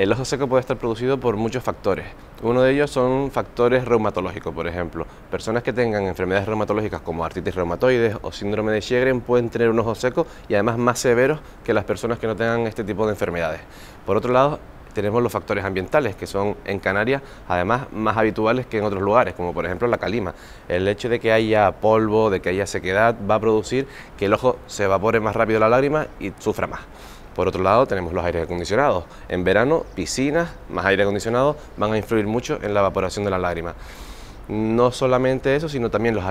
El ojo seco puede estar producido por muchos factores. Uno de ellos son factores reumatológicos, por ejemplo. Personas que tengan enfermedades reumatológicas como artritis reumatoides o síndrome de Sjögren pueden tener un ojo seco y además más severo que las personas que no tengan este tipo de enfermedades. Por otro lado, tenemos los factores ambientales, que son en Canarias además más habituales que en otros lugares, como por ejemplo la calima. El hecho de que haya polvo, de que haya sequedad, va a producir que el ojo se evapore más rápido la lágrima y sufra más. Por otro lado, tenemos los aires acondicionados. En verano, piscinas más aire acondicionado van a influir mucho en la evaporación de las lágrimas. No solamente eso, sino también los